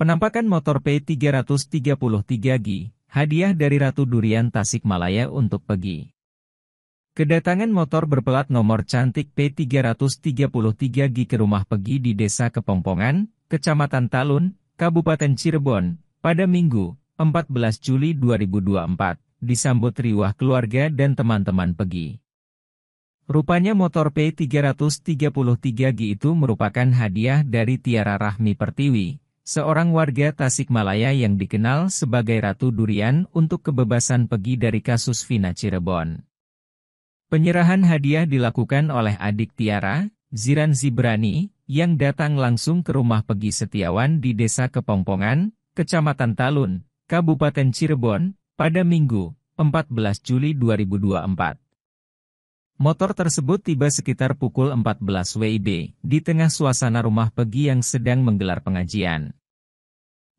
Penampakan motor P333G, hadiah dari Ratu Durian Tasikmalaya untuk pergi. Kedatangan motor berpelat nomor cantik P333G ke rumah pergi di Desa Kepompongan, Kecamatan Talun, Kabupaten Cirebon, pada Minggu, 14 Juli 2024, disambut riwah keluarga dan teman-teman pergi. Rupanya motor P333G itu merupakan hadiah dari Tiara Rahmi Pertiwi, seorang warga Tasikmalaya yang dikenal sebagai Ratu Durian untuk kebebasan pergi dari kasus Vina Cirebon. Penyerahan hadiah dilakukan oleh adik Tiara, Ziran Zibrani, yang datang langsung ke rumah Pegi Setiawan di Desa Kepompongan, Kecamatan Talun, Kabupaten Cirebon, pada Minggu, 14 Juli 2024. Motor tersebut tiba sekitar pukul 14 WIB, di tengah suasana rumah Pegi yang sedang menggelar pengajian.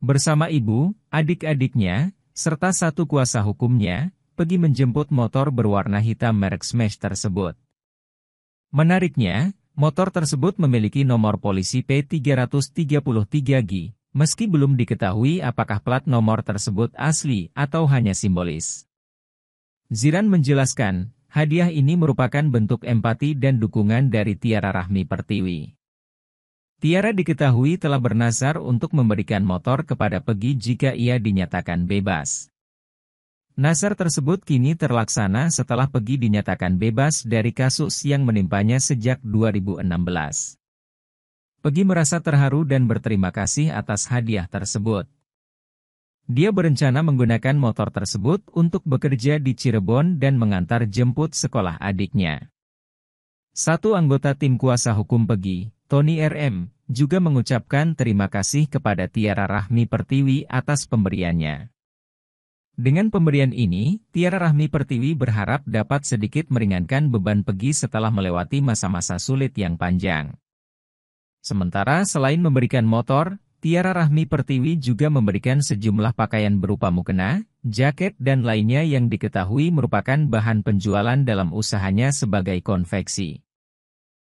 Bersama ibu, adik-adiknya, serta satu kuasa hukumnya, pergi menjemput motor berwarna hitam merek Smash tersebut. Menariknya, motor tersebut memiliki nomor polisi P333G, meski belum diketahui apakah plat nomor tersebut asli atau hanya simbolis. Ziran menjelaskan, hadiah ini merupakan bentuk empati dan dukungan dari Tiara Rahmi Pertiwi. Tiara diketahui telah bernazar untuk memberikan motor kepada Pegi jika ia dinyatakan bebas. Nazar tersebut kini terlaksana setelah Pegi dinyatakan bebas dari kasus yang menimpanya sejak 2016. Pegi merasa terharu dan berterima kasih atas hadiah tersebut. Dia berencana menggunakan motor tersebut untuk bekerja di Cirebon dan mengantar jemput sekolah adiknya. Satu anggota tim kuasa hukum Pegi, Tony RM juga mengucapkan terima kasih kepada Tiara Rahmi Pertiwi atas pemberiannya. Dengan pemberian ini, Tiara Rahmi Pertiwi berharap dapat sedikit meringankan beban Pegi setelah melewati masa-masa sulit yang panjang. Sementara selain memberikan motor, Tiara Rahmi Pertiwi juga memberikan sejumlah pakaian berupa mukena, jaket dan lainnya yang diketahui merupakan bahan penjualan dalam usahanya sebagai konveksi.